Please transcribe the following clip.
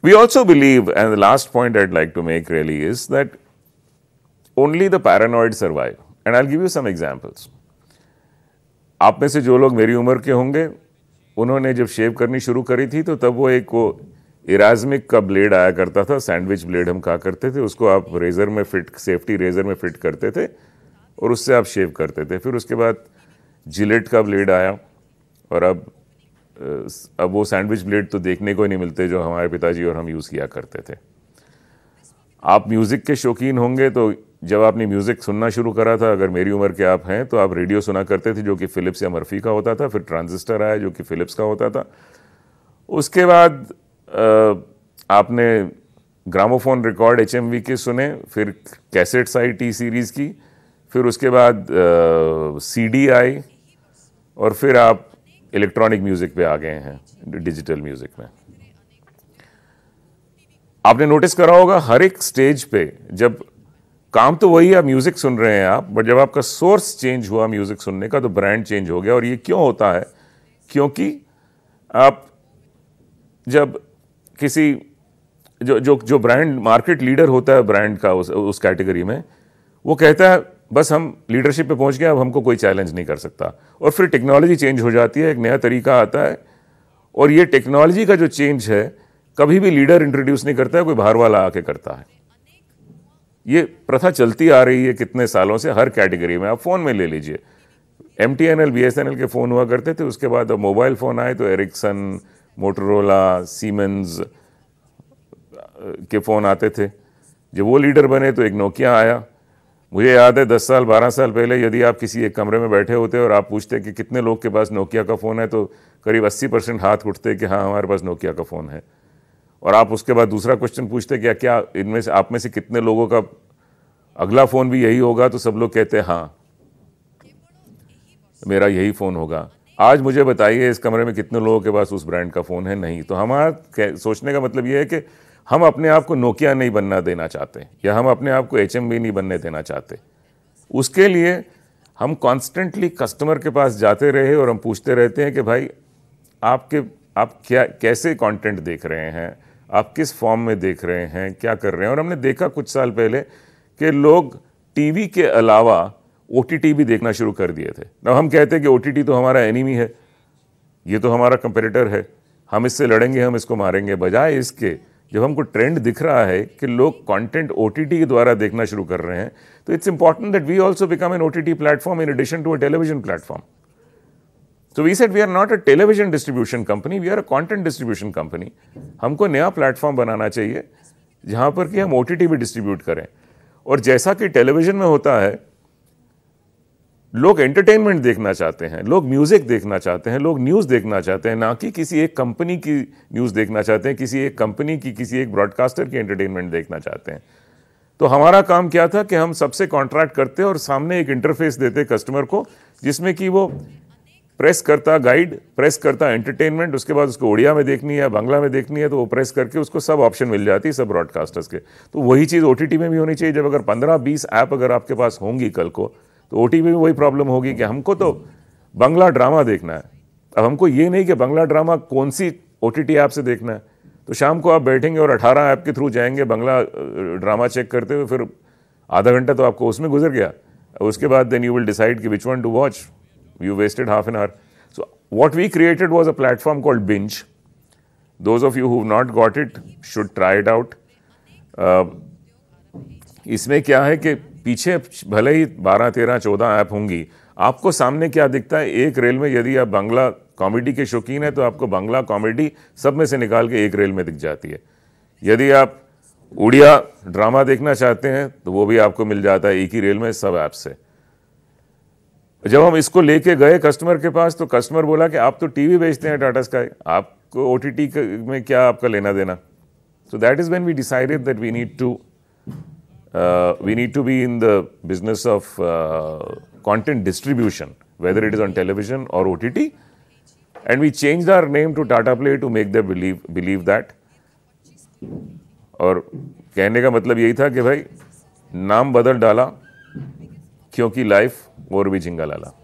We also believe, and the last point I'd like to make really is that only the paranoid survive. And I'll give you some examples. आप में से जो लोग मेरी उम्र के होंगे उन्होंने जब शेव करनी शुरू करी थी तो तब वो एक वो इराजमिक का ब्लेड आया करता था सैंडविच ब्लेड हम कहा करते थे उसको आप रेज़र में फिट सेफ्टी रेज़र में फिट करते थे और उससे आप शेव करते थे फिर उसके बाद जिलेट का ब्लेड आया और अब अब वो सैंडविच ब्लेड तो देखने को ही नहीं मिलते जो हमारे पिताजी और हम यूज़ किया करते थे आप म्यूज़िक के शौकीन होंगे तो जब आपने म्यूज़िक सुनना शुरू करा था अगर मेरी उम्र के आप हैं तो आप रेडियो सुना करते थे जो कि फ़िलिप्स या मर्फी का होता था फिर ट्रांजिस्टर आया जो कि फ़िलिप्स का होता था उसके बाद आपने ग्रामोफोन रिकॉर्ड एच के सुने फिर कैसेट्स आई टी सीरीज़ की फिर उसके बाद सी डी आई और फिर आप इलेक्ट्रॉनिक म्यूज़िक पे आ गए हैं डिजिटल म्यूज़िक में आपने नोटिस करा होगा हर एक स्टेज पे जब काम तो वही है म्यूज़िक सुन रहे हैं आप बट जब आपका सोर्स चेंज हुआ म्यूज़िक सुनने का तो ब्रांड चेंज हो गया और ये क्यों होता है क्योंकि आप जब किसी जो जो जो ब्रांड मार्केट लीडर होता है ब्रांड का उस उस कैटेगरी में वो कहता है बस हम लीडरशिप पे पहुंच गए अब हमको कोई चैलेंज नहीं कर सकता और फिर टेक्नोलॉजी चेंज हो जाती है एक नया तरीका आता है और ये टेक्नोलॉजी का जो चेंज है कभी भी लीडर इंट्रोड्यूस नहीं करता है कोई बाहर वाला आके करता है ये प्रथा चलती आ रही है कितने सालों से हर कैटेगरी में आप फ़ोन में ले लीजिए M T N L B S N L के फ़ोन हुआ करते थे उसके बाद अब मोबाइल फ़ोन आए तो एरिक्सन मोटरोला सीमेंस के फ़ोन आते थे जब वो लीडर बने तो एक नोकिया आया मुझे याद है दस साल बारह साल पहले यदि आप किसी एक कमरे में बैठे होते और आप पूछते कि कितने लोग के पास नोकिया का फ़ोन है तो करीब अस्सी परसेंट हाथ उठते कि हाँ हमारे पास नोकिया का फ़ोन है और आप उसके बाद दूसरा क्वेश्चन पूछते क्या क्या इनमें से आप में से कितने लोगों का अगला फ़ोन भी यही होगा तो सब लोग कहते हैं हाँ मेरा यही फ़ोन होगा आज मुझे बताइए इस कमरे में कितने लोगों के पास उस ब्रांड का फ़ोन है नहीं तो हमारा सोचने का मतलब ये है कि हम अपने आप को नोकिया नहीं बनना देना चाहते या हम अपने आप को एच नहीं बनने देना चाहते उसके लिए हम कॉन्स्टेंटली कस्टमर के पास जाते रहे और हम पूछते रहते हैं कि भाई आपके आप क्या कैसे कंटेंट देख रहे हैं आप किस फॉर्म में देख रहे हैं क्या कर रहे हैं और हमने देखा कुछ साल पहले कि लोग टीवी के अलावा ओ भी देखना शुरू कर दिए थे ना हम कहते हैं कि ओ तो हमारा एनिमी है ये तो हमारा कंपेरेटर है हम इससे लड़ेंगे हम इसको मारेंगे बजाय इसके जब हमको ट्रेंड दिख रहा है कि लोग कंटेंट ओ के द्वारा देखना शुरू कर रहे हैं तो it's important that we also become an O T platform in addition to a television platform so we said we are not a television distribution company we are a content distribution company हमको नया platform बनाना चाहिए जहाँ पर कि हम ओ भी distribute करें और जैसा कि टेलीविजन में होता है लोग एंटरटेनमेंट देखना चाहते हैं लोग म्यूज़िक देखना चाहते हैं लोग न्यूज़ देखना चाहते हैं ना कि किसी एक कंपनी की न्यूज़ देखना चाहते हैं किसी एक कंपनी की किसी एक ब्रॉडकास्टर की एंटरटेनमेंट देखना चाहते हैं तो हमारा काम क्या था कि हम सबसे कॉन्ट्रैक्ट करते और सामने एक इंटरफेस देते कस्टमर को जिसमें कि वो प्रेस करता गाइड प्रेस करता एंटरटेनमेंट उसके बाद उसको उड़िया में देखनी है बांग्ला में देखनी है तो वो प्रेस करके उसको सब ऑप्शन मिल जाती है सब ब्रॉडकास्टर्स के तो वही चीज़ ओ में भी होनी चाहिए जब अगर पंद्रह बीस ऐप अगर आपके पास होंगी कल को तो ओ टी में वही प्रॉब्लम होगी कि हमको तो बंगला ड्रामा देखना है अब हमको ये नहीं कि बंगला ड्रामा कौन सी ओ टी ऐप से देखना है तो शाम को आप बैठेंगे और 18 ऐप के थ्रू जाएंगे बंगला ड्रामा चेक करते हुए फिर आधा घंटा तो आपको उसमें गुजर गया उसके बाद देन यू विल डिसाइड कि which one to watch you wasted half an hour so what we created was a platform called Binge those of you who not got it should try it out इसमें क्या है कि पीछे भले ही बारह तेरह चौदह ऐप होंगी आपको सामने क्या दिखता है एक रेल में यदि आप बांग्ला कॉमेडी के शौकीन है तो आपको बांग्ला कॉमेडी सब में से निकाल के एक रेल में दिख जाती है यदि आप उड़िया ड्रामा देखना चाहते हैं तो वो भी आपको मिल जाता है एक ही रेल में सब ऐप से जब हम इसको लेके गए कस्टमर के पास तो कस्टमर बोला कि आप तो टीवी बेचते हैं टाटा स्काई आपको ओ में क्या आपका लेना देना so that is when we decided that we need to Uh, we need to be in the business of uh, content distribution, whether it is on television or OTT. And we changed our name to Tata Play to make them believe believe that. और कहने का मतलब यही था कि भाई नाम बदल डाला क्योंकि लाइफ और भी झिंगा लाला